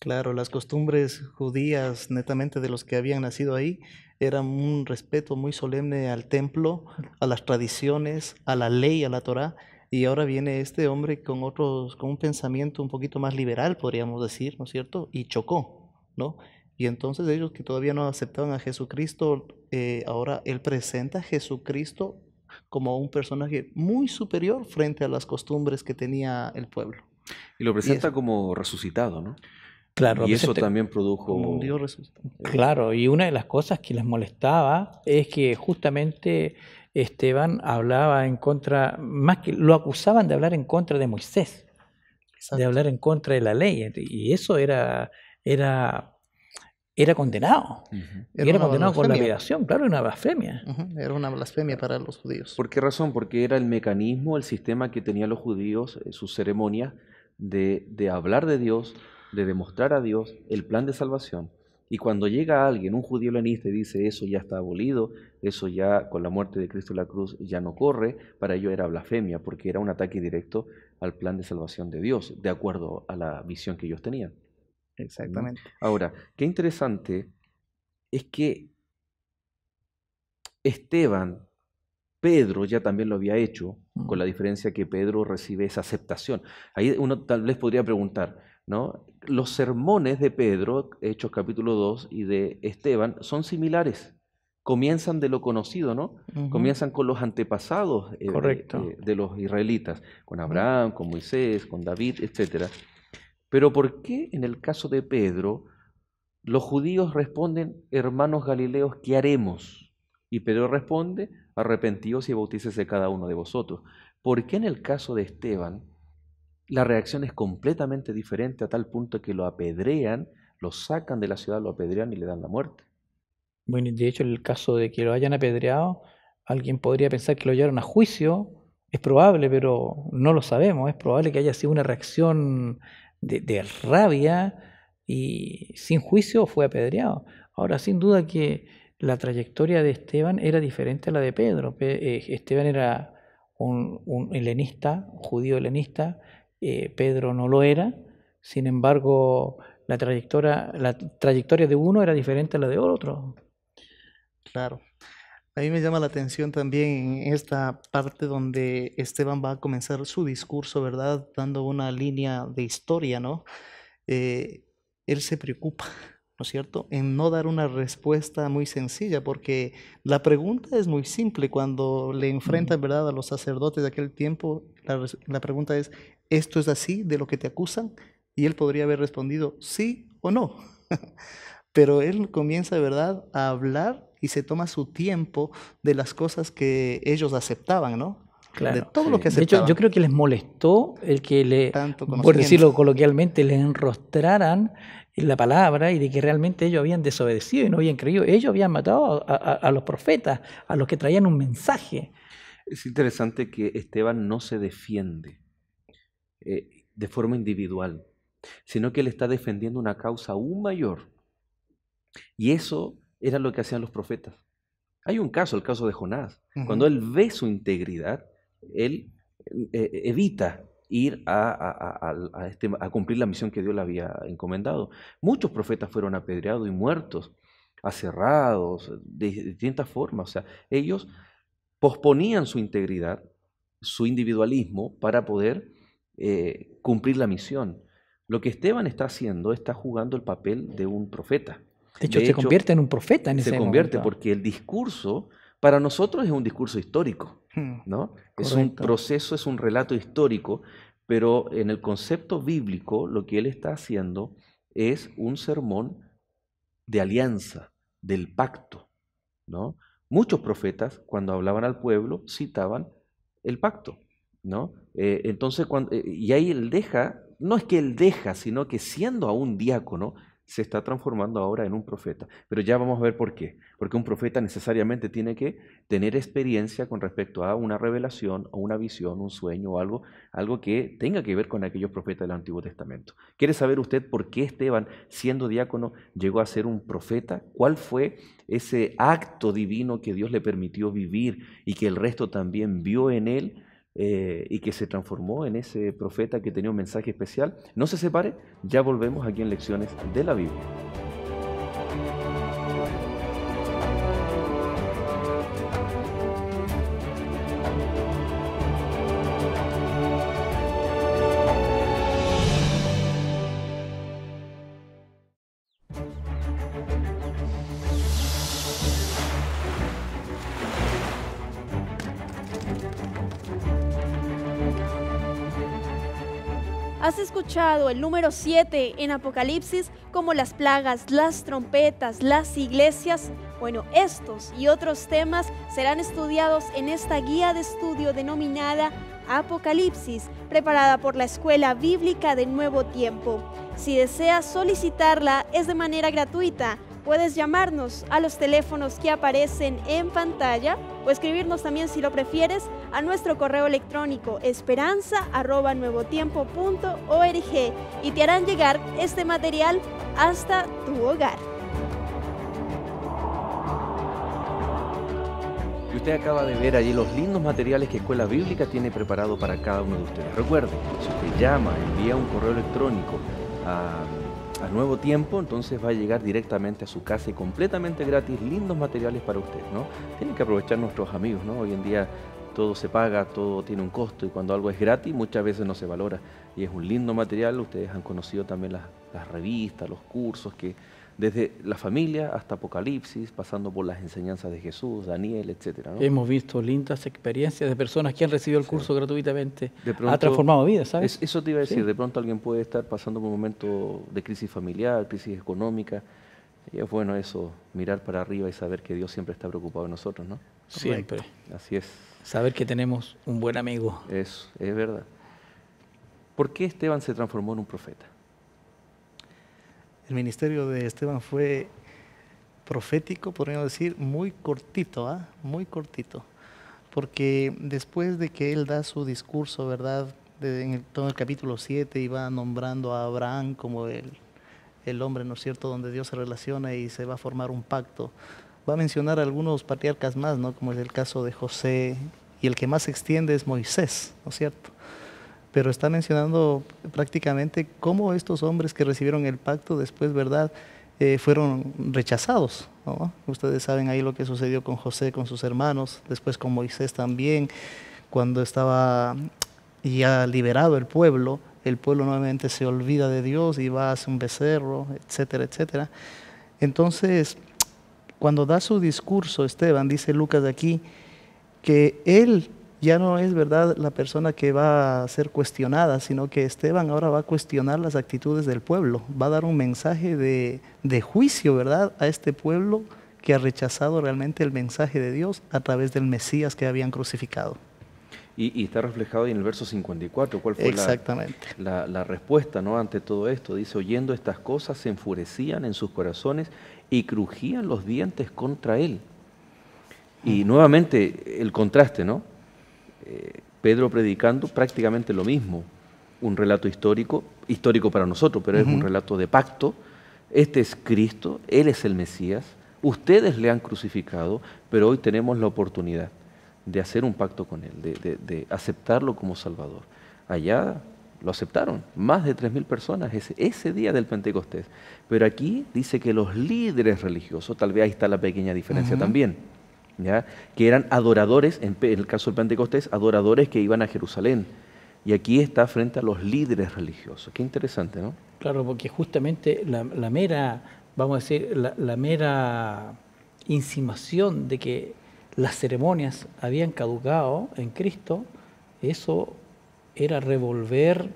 Claro, las costumbres judías netamente de los que habían nacido ahí eran un respeto muy solemne al templo, a las tradiciones, a la ley, a la Torá y ahora viene este hombre con, otros, con un pensamiento un poquito más liberal, podríamos decir, ¿no es cierto? Y chocó, ¿no? Y entonces ellos que todavía no aceptaban a Jesucristo, eh, ahora él presenta a Jesucristo como un personaje muy superior frente a las costumbres que tenía el pueblo. Y lo presenta como resucitado, ¿no? Claro, y eso también produjo... Un resucitado. Claro, y una de las cosas que les molestaba es que justamente Esteban hablaba en contra, más que lo acusaban de hablar en contra de Moisés, de hablar en contra de la ley, y eso era, era, era condenado. Era, condenado por la violación, claro, era una blasfemia. Era una blasfemia para los judíos. ¿Por qué razón? Porque era el mecanismo, el sistema que tenían los judíos, eh, sus ceremonias, de, de hablar de Dios, de demostrar a Dios el plan de salvación y cuando llega alguien, un judío lenista, y dice eso ya está abolido, eso ya con la muerte de Cristo en la cruz ya no corre, para ello era blasfemia, porque era un ataque directo al plan de salvación de Dios, de acuerdo a la visión que ellos tenían. Exactamente. ¿Mm? Ahora, qué interesante es que Esteban, Pedro ya también lo había hecho, con mm. la diferencia que Pedro recibe esa aceptación. Ahí uno tal vez podría preguntar, los sermones de Pedro, Hechos capítulo 2, y de Esteban son similares. Comienzan de lo conocido, ¿no? Comienzan con los antepasados eh, eh, de los israelitas, con Abraham, con Moisés, con David, etc. Pero ¿por qué en el caso de Pedro los judíos responden, hermanos galileos, ¿qué haremos? Y Pedro responde, arrepentíos y bautícese cada uno de vosotros. ¿Por qué en el caso de Esteban la reacción es completamente diferente a tal punto que lo apedrean, lo sacan de la ciudad, lo apedrean y le dan la muerte. Bueno, de hecho, en el caso de que lo hayan apedreado, alguien podría pensar que lo llevaron a juicio, es probable, pero no lo sabemos, es probable que haya sido una reacción de, rabia y sin juicio fue apedreado. Ahora, sin duda que la trayectoria de Esteban era diferente a la de Pedro. Eh, Esteban era un, un helenista, un judío helenista, eh, Pedro no lo era, sin embargo la trayectoria, la trayectoria de uno era diferente a la de otro. Claro. A mí me llama la atención también esta parte donde Esteban va a comenzar su discurso, ¿verdad? Dando una línea de historia, ¿no? Eh, él se preocupa, ¿no es cierto?, en no dar una respuesta muy sencilla, porque la pregunta es muy simple. Cuando le enfrentan, ¿verdad?, a los sacerdotes de aquel tiempo, la, la pregunta es, ¿esto es así de lo que te acusan? Y él podría haber respondido sí o no. Pero él comienza de verdad a hablar y se toma su tiempo de las cosas que ellos aceptaban, ¿no? de todo lo que aceptaban. De hecho, yo creo que les molestó el que le, por decirlo coloquialmente, le enrostraran la palabra y de que realmente ellos habían desobedecido y no habían creído. Ellos habían matado a los profetas, a los que traían un mensaje. Es interesante que Esteban no se defiende. Eh, de forma individual, sino que él está defendiendo una causa aún mayor. Y eso era lo que hacían los profetas. Hay un caso, el caso de Jonás. Cuando él ve su integridad, él eh, eh, evita ir a, este, a, cumplir la misión que Dios le había encomendado. Muchos profetas fueron apedreados y muertos, aserrados, de distintas formas. O sea, ellos posponían su integridad, su individualismo, para poder eh, cumplir la misión. Lo que Esteban está haciendo está jugando el papel de un profeta. De hecho, se convierte en un profeta en ese momento. Se convierte porque el discurso para nosotros es un discurso histórico, hmm, ¿no? Es un proceso, es un relato histórico, pero en el concepto bíblico lo que él está haciendo es un sermón de alianza, del pacto, ¿no? Muchos profetas cuando hablaban al pueblo citaban el pacto. ¿no? Eh, entonces, eh, y ahí él deja, no es que él deja, sino que siendo aún diácono, se está transformando ahora en un profeta. Pero ya vamos a ver por qué. Porque un profeta necesariamente tiene que tener experiencia con respecto a una revelación o una visión, un sueño o algo, algo que tenga que ver con aquellos profetas del Antiguo Testamento. ¿Quiere saber usted por qué Esteban, siendo diácono, llegó a ser un profeta? ¿Cuál fue ese acto divino que Dios le permitió vivir y que el resto también vio en él? Eh, y que se transformó en ese profeta que tenía un mensaje especial. No se separe, ya volvemos aquí en Lecciones de la Biblia. escuchado el número 7 en Apocalipsis como las plagas, las trompetas, las iglesias, bueno, estos y otros temas serán estudiados en esta guía de estudio denominada Apocalipsis, preparada por la Escuela Bíblica de Nuevo Tiempo. Si deseas solicitarla, es de manera gratuita Puedes llamarnos a los teléfonos que aparecen en pantalla o escribirnos también si lo prefieres a nuestro correo electrónico esperanza.nuevotiempo.org y te harán llegar este material hasta tu hogar. Y usted acaba de ver allí los lindos materiales que Escuela Bíblica tiene preparado para cada uno de ustedes. Recuerde, si usted llama, envía un correo electrónico a nuevo tiempo, entonces va a llegar directamente a su casa y completamente gratis, lindos materiales para usted, ¿no? Tienen que aprovechar nuestros amigos, ¿no? Hoy en día todo se paga, todo tiene un costo y cuando algo es gratis muchas veces no se valora. Y es un lindo material, ustedes han conocido también las revistas, los cursos que desde la familia hasta Apocalipsis, pasando por las enseñanzas de Jesús, Daniel, etc. Hemos visto lindas experiencias de personas que han recibido el curso gratuitamente. ha transformado vidas, ¿sabes? eso te iba a decir, de pronto alguien puede estar pasando por un momento de crisis familiar, crisis económica, y es bueno eso, mirar para arriba y saber que Dios siempre está preocupado de nosotros, ¿no? Siempre. Así es. Saber que tenemos un buen amigo. Eso, es verdad. ¿Por qué Esteban se transformó en un profeta? el ministerio de Esteban fue profético, podríamos decir, muy cortito, ¿ah? muy cortito. Porque después de que él da su discurso, ¿verdad? en el, todo el capítulo 7 y va nombrando a Abraham como el, el hombre, ¿no es cierto?, donde Dios se relaciona y se va a formar un pacto. Va a mencionar algunos patriarcas más, ¿no? Como es el caso de José, y el que más se extiende es Moisés, ¿no es cierto? pero está mencionando prácticamente cómo estos hombres que recibieron el pacto después, ¿verdad?, eh, fueron rechazados. Ustedes saben ahí lo que sucedió con José, con sus hermanos, después con Moisés también, cuando estaba ya liberado el pueblo, el pueblo nuevamente se olvida de Dios y va hacer un becerro, etcétera, etcétera. Entonces, cuando da su discurso, Esteban, dice Lucas aquí, que él ya no es verdad la persona que va a ser cuestionada, sino que Esteban ahora va a cuestionar las actitudes del pueblo, va a dar un mensaje de, de juicio, ¿verdad?, a este pueblo que ha rechazado realmente el mensaje de Dios a través del Mesías que habían crucificado. Y, está reflejado en el verso 54, cuál fue Exactamente. La, la, respuesta ¿no? ante todo esto. Dice, oyendo estas cosas se enfurecían en sus corazones y crujían los dientes contra él. Y mm. nuevamente el contraste, ¿no? Pedro predicando prácticamente lo mismo, un relato histórico, histórico para nosotros, pero es un relato de pacto. Este es Cristo, Él es el Mesías, ustedes le han crucificado, pero hoy tenemos la oportunidad de hacer un pacto con Él, de, aceptarlo como Salvador. Allá lo aceptaron, más de 3.000 personas ese, ese, día del Pentecostés. Pero aquí dice que los líderes religiosos, tal vez ahí está la pequeña diferencia también, que eran adoradores, en el caso del Pentecostés, adoradores que iban a Jerusalén. Y aquí está frente a los líderes religiosos. Qué interesante, ¿no? Claro, porque justamente la, mera, vamos a decir, la, la mera insinuación de que las ceremonias habían caducado en Cristo, eso era revolver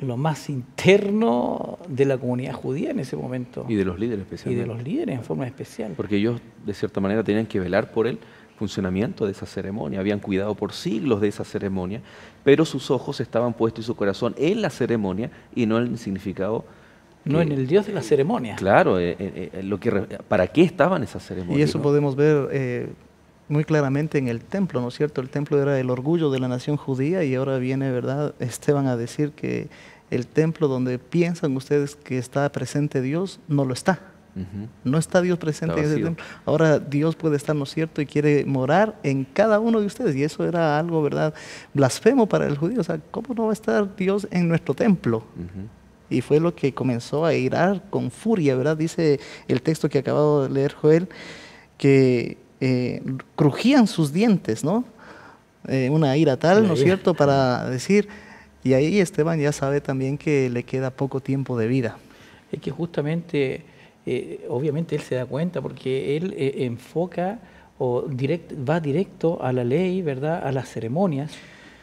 lo más interno de la comunidad judía en ese momento. Y de los líderes especialmente. Y de los líderes en forma especial. Porque ellos, de cierta manera, tenían que velar por el funcionamiento de esa ceremonia, habían cuidado por siglos de esa ceremonia, pero sus ojos estaban puestos y su corazón en la ceremonia y no en el significado no en el dios de la ceremonia. Claro, eh, eh, eh, lo que, ¿para qué estaban esas ceremonias? Y eso podemos ver muy claramente en el templo, ¿no es cierto? El templo era el orgullo de la nación judía y ahora viene, ¿verdad? Esteban a decir que el templo donde piensan ustedes que está presente Dios, no lo está. No está Dios presente en ese templo. Ahora Dios puede estar, ¿no es cierto? Y quiere morar en cada uno de ustedes. Y eso era algo, ¿verdad? Blasfemo para el judío. O sea, ¿cómo no va a estar Dios en nuestro templo? Y fue lo que comenzó a irar con furia, ¿verdad? Dice el texto que acabado de leer Joel, que eh, crujían sus dientes, ¿no? Eh, una ira tal, ¿no es cierto?, para decir, y ahí Esteban ya sabe también que le queda poco tiempo de vida. Es que justamente, eh, obviamente él se da cuenta porque él enfoca o va directo a la ley, ¿verdad?, a las ceremonias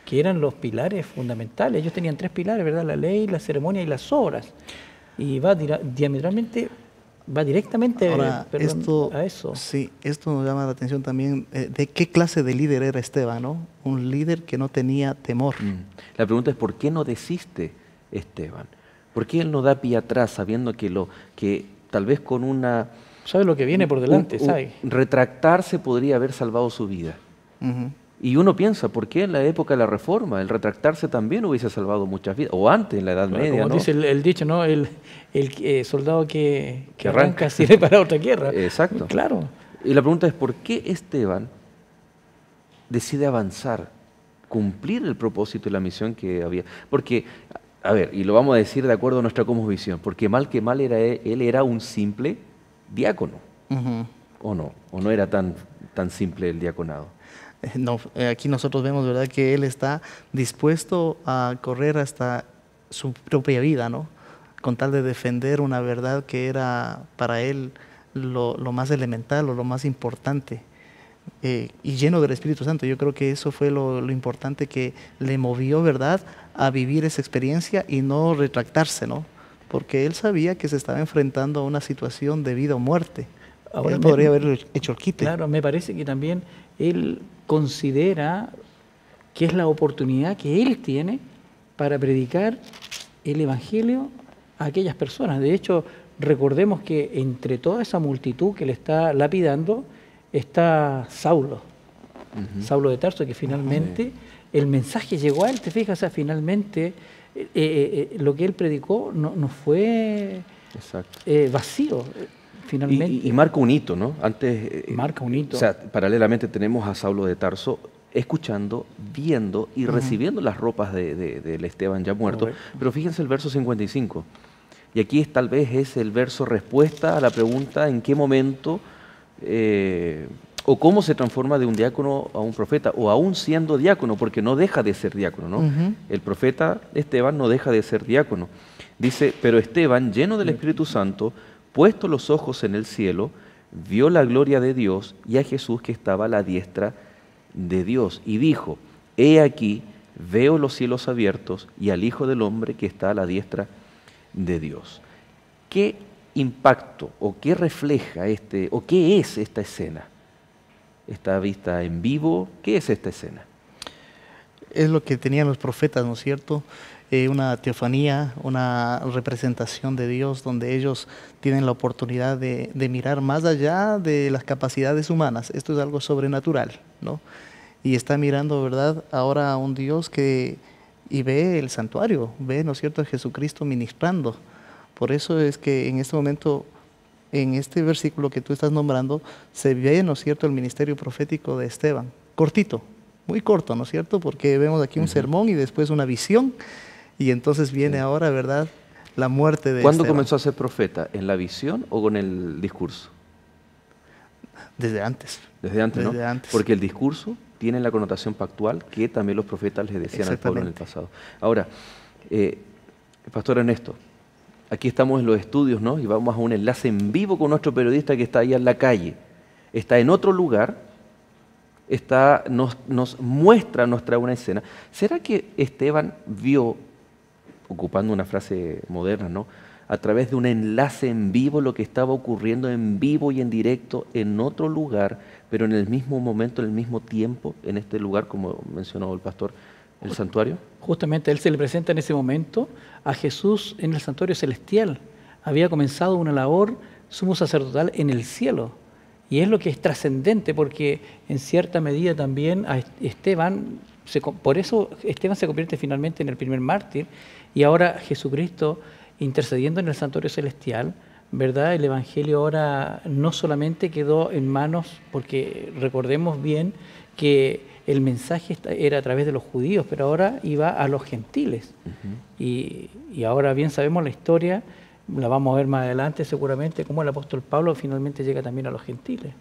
que eran los pilares fundamentales. Ellos tenían tres pilares, ¿verdad? La ley, la ceremonia y las obras. Y va diametralmente va directamente a eso. Sí, esto nos llama la atención también eh, de qué clase de líder era Esteban, ¿no? Un líder que no tenía temor. Mm. La pregunta es por qué no desiste Esteban, por qué él no da pie atrás sabiendo que lo que tal vez con una sabe lo que viene por delante, sabe. Retractarse podría haber salvado su vida. Y uno piensa, ¿por qué en la época de la Reforma el retractarse también hubiese salvado muchas vidas? O antes, en la Edad Media. Como dice el, dicho, ¿no? El, eh, soldado que, arranca, sirve para otra guerra. Exacto. Claro. Y la pregunta es, ¿por qué Esteban decide avanzar, cumplir el propósito y la misión que había? Porque, a ver, y lo vamos a decir de acuerdo a nuestra visión, porque mal que mal era e, él, era un simple diácono. ¿O no? ¿O no era tan, tan simple el diaconado? Eh, aquí nosotros vemos, ¿verdad?, que Él está dispuesto a correr hasta su propia vida, ¿no? Con tal de defender una verdad que era para Él lo, más elemental o lo más importante. Eh, y lleno del Espíritu Santo. Yo creo que eso fue lo, importante que le movió, ¿verdad?, a vivir esa experiencia y no retractarse, ¿no? Porque él sabía que se estaba enfrentando a una situación de vida o muerte. Ahora eh, podría haber hecho el quite. Claro, me parece que también él considera que es la oportunidad que él tiene para predicar el Evangelio a aquellas personas. De hecho, recordemos que entre toda esa multitud que le está lapidando está Saulo, Saulo de Tarso, que finalmente el mensaje llegó a él, te fijas, finalmente eh, eh, lo que él predicó no, fue vacío. Y, marca un hito, ¿no? Antes. Eh, marca un hito. O sea, paralelamente tenemos a Saulo de Tarso escuchando, viendo y recibiendo las ropas de, del Esteban ya muerto. Pero fíjense el verso 55. Y aquí tal vez es el verso respuesta a la pregunta en qué momento eh, o cómo se transforma de un diácono a un profeta, o aún siendo diácono, porque no deja de ser diácono, ¿no? El profeta Esteban no deja de ser diácono. Dice, pero Esteban, lleno del Espíritu Santo, Puesto los ojos en el cielo, vio la gloria de Dios y a Jesús que estaba a la diestra de Dios. Y dijo, he aquí, veo los cielos abiertos y al Hijo del Hombre que está a la diestra de Dios. ¿Qué impacto o qué refleja este, o qué es esta escena? ¿Esta vista en vivo? ¿Qué es esta escena? Es lo que tenían los profetas, ¿no es cierto? Eh, una teofanía, una representación de Dios donde ellos tienen la oportunidad de, mirar más allá de las capacidades humanas. Esto es algo sobrenatural, ¿no? Y está mirando, ¿verdad?, ahora a un Dios que y ve el santuario, ve, ¿no es cierto?, a Jesucristo ministrando. Por eso es que en este momento en este versículo que tú estás nombrando, se ve, ¿no es cierto?, el ministerio profético de Esteban. Cortito, muy corto, ¿no es cierto? Porque vemos aquí un sermón y después una visión y entonces viene ahora, ¿verdad? La muerte de ¿Cuándo este comenzó a ser profeta? ¿En la visión o con el discurso? Desde antes. Desde antes, Desde Antes. Porque el discurso tiene la connotación pactual que también los profetas les decían al pueblo en el pasado. Ahora, eh, Pastor Ernesto, aquí estamos en los estudios, ¿no? Y vamos a un enlace en vivo con nuestro periodista que está ahí en la calle. Está en otro lugar, está, nos, muestra, nuestra una escena. ¿Será que Esteban vio ocupando una frase moderna, ¿no? a través de un enlace en vivo lo que estaba ocurriendo en vivo y en directo en otro lugar, pero en el mismo momento, en el mismo tiempo, en este lugar, como mencionó el pastor, el santuario. Justamente él se le presenta en ese momento a Jesús en el santuario celestial. Había comenzado una labor sumo sacerdotal en el cielo. Y es lo que es trascendente, porque en cierta medida también a Esteban por eso Esteban se convierte finalmente en el primer mártir y ahora Jesucristo intercediendo en el santuario celestial, ¿verdad? El Evangelio ahora no solamente quedó en manos, porque recordemos bien que el mensaje era a través de los judíos, pero ahora iba a los gentiles. y, ahora bien sabemos la historia, la vamos a ver más adelante seguramente, cómo el apóstol Pablo finalmente llega también a los gentiles.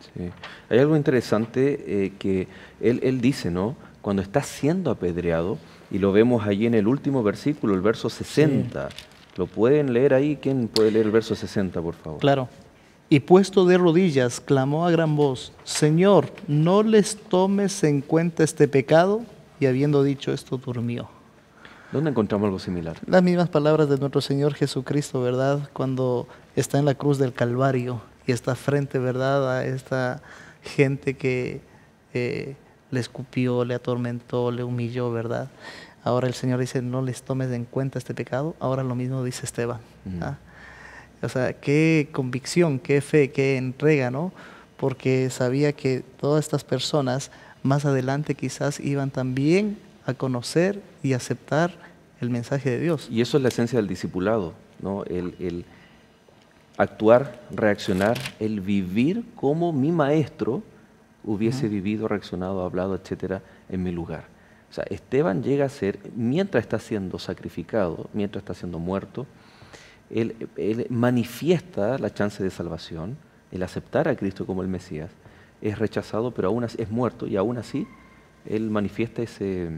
Hay algo interesante eh, que él dice, ¿no? cuando está siendo apedreado, y lo vemos allí en el último versículo, el verso 60. ¿Lo pueden leer ahí? ¿Quién puede leer el verso 60, por favor? Claro. Y puesto de rodillas, clamó a gran voz, Señor, no les tomes en cuenta este pecado. Y habiendo dicho esto, durmió. ¿Dónde encontramos algo similar? Las mismas palabras de nuestro Señor Jesucristo, ¿verdad? Cuando está en la cruz del Calvario y está frente, ¿verdad?, a esta gente que eh, le escupió, le atormentó, le humilló, ¿verdad? Ahora el Señor dice, no les tomes en cuenta este pecado. Ahora lo mismo dice Esteban. ¿ah? O sea, qué convicción, qué fe, qué entrega, ¿no? Porque sabía que todas estas personas más adelante quizás iban también a conocer y aceptar el mensaje de Dios. Y eso es la esencia del discipulado, ¿no? El, el actuar, reaccionar, el vivir como mi maestro hubiese vivido, reaccionado, hablado, etcétera, en mi lugar. O sea, Esteban llega a ser, mientras está siendo sacrificado, mientras está siendo muerto, él, manifiesta la chance de salvación, el aceptar a Cristo como el Mesías, es rechazado, pero aún así, es muerto y aún así él manifiesta ese,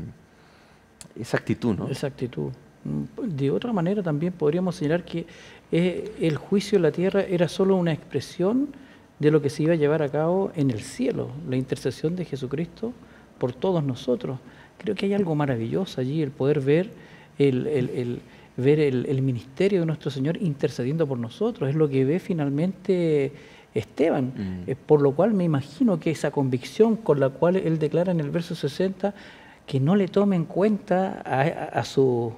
esa actitud, ¿no? Esa actitud. Mm, de otra manera también podríamos señalar que eh, el juicio de la tierra era solo una expresión de lo que se iba a llevar a cabo en el cielo, la intercesión de Jesucristo por todos nosotros. Creo que hay algo maravilloso allí, el poder ver el, ver el, ministerio de nuestro Señor intercediendo por nosotros. Es lo que ve finalmente Esteban, mm. eh, por lo cual me imagino que esa convicción con la cual él declara en el verso 60 que no le tome en cuenta a, a sus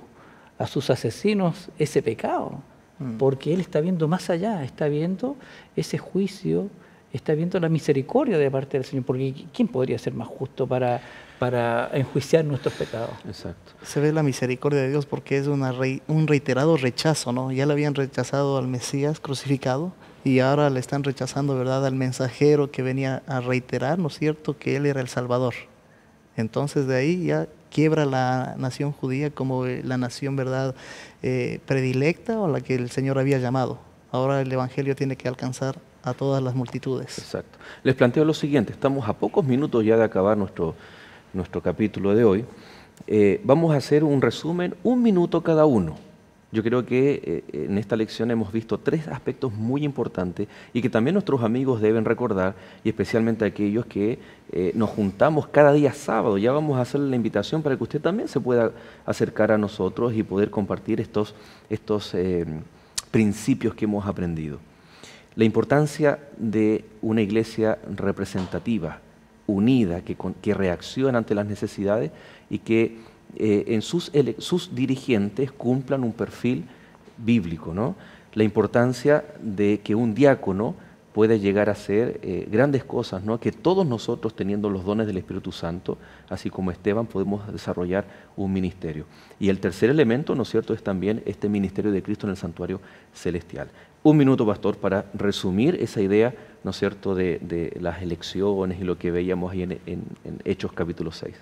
asesinos ese pecado Mm. porque Él está viendo más allá, está viendo ese juicio, está viendo la misericordia de parte del Señor, porque ¿quién podría ser más justo para, para enjuiciar nuestros pecados? Exacto. Se ve la misericordia de Dios porque es un reiterado rechazo, ¿no? Ya le habían rechazado al Mesías crucificado y ahora le están rechazando, ¿verdad?, al mensajero que venía a reiterar, ¿no es cierto?, que Él era el Salvador. Entonces de ahí ya quiebra la nación judía como eh, la nación, ¿verdad?, eh, predilecta o la que el Señor había llamado. Ahora el Evangelio tiene que alcanzar a todas las multitudes. Exacto. Les planteo lo siguiente, estamos a pocos minutos ya de acabar nuestro, nuestro capítulo de hoy. Eh, vamos a hacer un resumen, un minuto cada uno. Yo creo que eh, en esta lección hemos visto tres aspectos muy importantes y que también nuestros amigos deben recordar, y especialmente aquellos que eh, nos juntamos cada día sábado. Ya vamos a hacerle la invitación para que usted también se pueda acercar a nosotros y poder compartir estos, estos eh, principios que hemos aprendido. La importancia de una iglesia representativa, unida, que, que reacciona ante las necesidades y que eh, en sus, sus, dirigentes cumplan un perfil bíblico, ¿no? La importancia de que un diácono pueda llegar a hacer eh, grandes cosas, ¿no? que todos nosotros, teniendo los dones del Espíritu Santo, así como Esteban, podemos desarrollar un ministerio. Y el tercer elemento, ¿no es cierto?, es también este ministerio de Cristo en el santuario celestial. Un minuto, pastor, para resumir esa idea, ¿no es cierto?, de, las elecciones y lo que veíamos ahí en, en Hechos capítulo 6.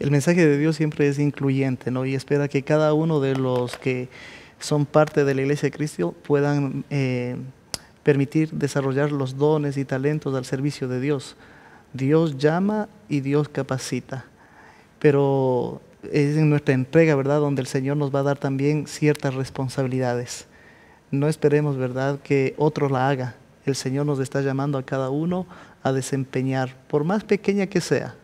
El mensaje de Dios siempre es incluyente, ¿no? Y espera que cada uno de los que son parte de la Iglesia de Cristo puedan eh, permitir desarrollar los dones y talentos al servicio de Dios. Dios llama y Dios capacita, pero es en nuestra entrega, ¿verdad?, donde el Señor nos va a dar también ciertas responsabilidades. No esperemos, ¿verdad?, que otro la haga. El Señor nos está llamando a cada uno a desempeñar, por más pequeña que sea,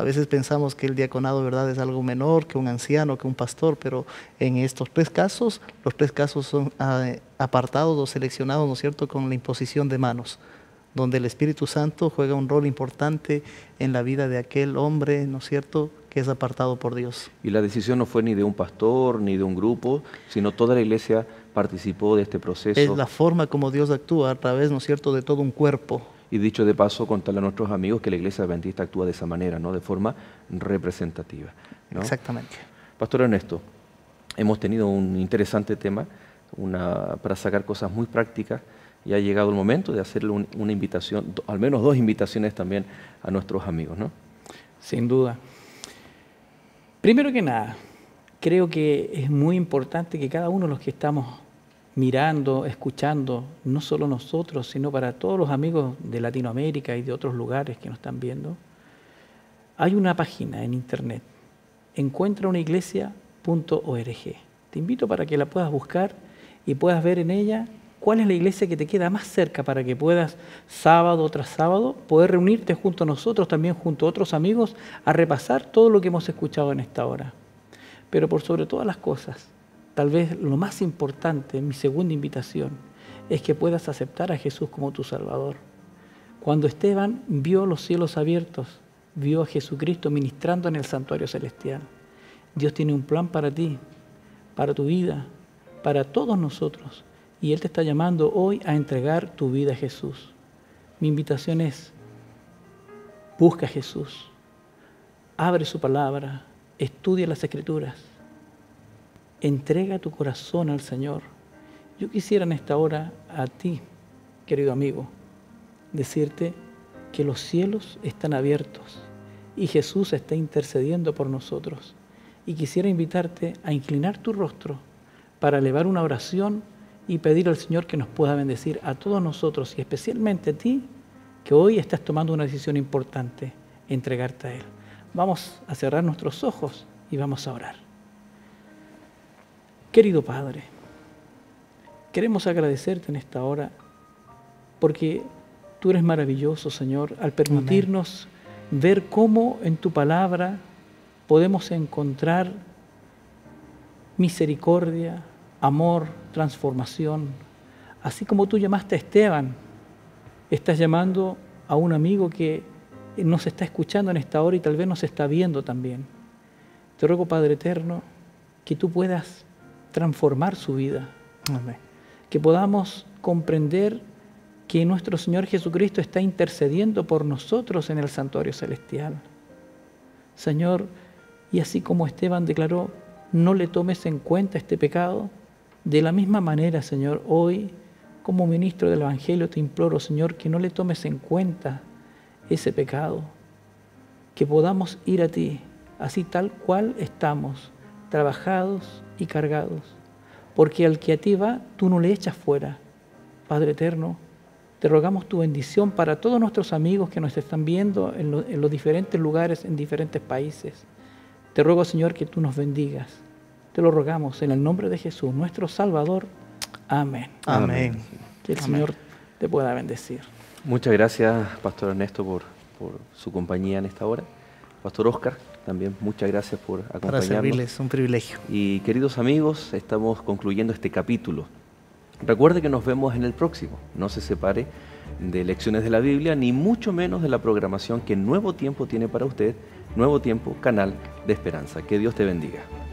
a veces pensamos que el diaconado, ¿verdad?, es algo menor que un anciano, que un pastor, pero en estos tres casos, los tres casos son ah, apartados o seleccionados, ¿no es cierto?, con la imposición de manos donde el Espíritu Santo juega un rol importante en la vida de aquel hombre, ¿no es cierto?, que es apartado por Dios. Y la decisión no fue ni de un pastor, ni de un grupo, sino toda la iglesia participó de este proceso. Es la forma como Dios actúa a través, ¿no es cierto?, de todo un cuerpo. Y dicho de paso, contarle a nuestros amigos que la Iglesia Adventista actúa de esa manera, ¿no? de forma representativa. Exactamente. Pastor Ernesto, hemos tenido un interesante tema para sacar cosas muy prácticas y ha llegado el momento de hacerle una invitación, al menos dos invitaciones también a nuestros amigos. ¿no? Sin duda. Primero que nada, creo que es muy importante que cada uno de los que estamos mirando, escuchando, no solo nosotros, sino para todos los amigos de Latinoamérica y de otros lugares que nos están viendo, hay una página en internet, encuentrauniglesia.org. Te invito para que la puedas buscar y puedas ver en ella cuál es la iglesia que te queda más cerca para que puedas sábado tras sábado poder reunirte junto a nosotros, también junto a otros amigos, a repasar todo lo que hemos escuchado en esta hora. Pero por sobre todas las cosas, Tal vez lo más importante, mi segunda invitación, es que puedas aceptar a Jesús como tu Salvador. Cuando Esteban vio los cielos abiertos, vio a Jesucristo ministrando en el santuario celestial. Dios tiene un plan para ti, para tu vida, para todos nosotros. Y Él te está llamando hoy a entregar tu vida a Jesús. Mi invitación es, busca a Jesús, abre su palabra, estudia las escrituras entrega tu corazón al Señor. Yo quisiera en esta hora a ti, querido amigo, decirte que los cielos están abiertos y Jesús está intercediendo por nosotros. Y quisiera invitarte a inclinar tu rostro para elevar una oración y pedir al Señor que nos pueda bendecir a todos nosotros y especialmente a ti, que hoy estás tomando una decisión importante, entregarte a Él. Vamos a cerrar nuestros ojos y vamos a orar. Querido Padre, queremos agradecerte en esta hora porque tú eres maravilloso, Señor, al permitirnos ver cómo en tu palabra podemos encontrar misericordia, amor, transformación. Así como tú llamaste a Esteban, estás llamando a un amigo que nos está escuchando en esta hora y tal vez nos está viendo también. Te ruego, Padre Eterno, que tú puedas transformar su vida. Que podamos comprender que nuestro Señor Jesucristo está intercediendo por nosotros en el santuario celestial. Señor, y así como Esteban declaró, no le tomes en cuenta este pecado, de la misma manera, Señor, hoy, como ministro del Evangelio, te imploro, Señor, que no le tomes en cuenta ese pecado, que podamos ir a ti, así tal cual estamos trabajados y cargados, porque al que a ti va, tú no le echas fuera. Padre eterno, te rogamos tu bendición para todos nuestros amigos que nos están viendo en, los diferentes lugares, en diferentes países. Te ruego, Señor, que tú nos bendigas. Te lo rogamos en el nombre de Jesús, nuestro Salvador. Amén. Amén. Que el Señor te pueda bendecir. Muchas gracias, Pastor Ernesto, por, por su compañía en esta hora. Pastor Oscar también muchas gracias por acompañarnos. Para servirles, un privilegio. Y queridos amigos, estamos concluyendo este capítulo. Recuerde que nos vemos en el próximo. No se separe de lecciones de la Biblia, ni mucho menos de la programación que Nuevo Tiempo tiene para usted, Nuevo Tiempo, Canal de Esperanza. Que Dios te bendiga.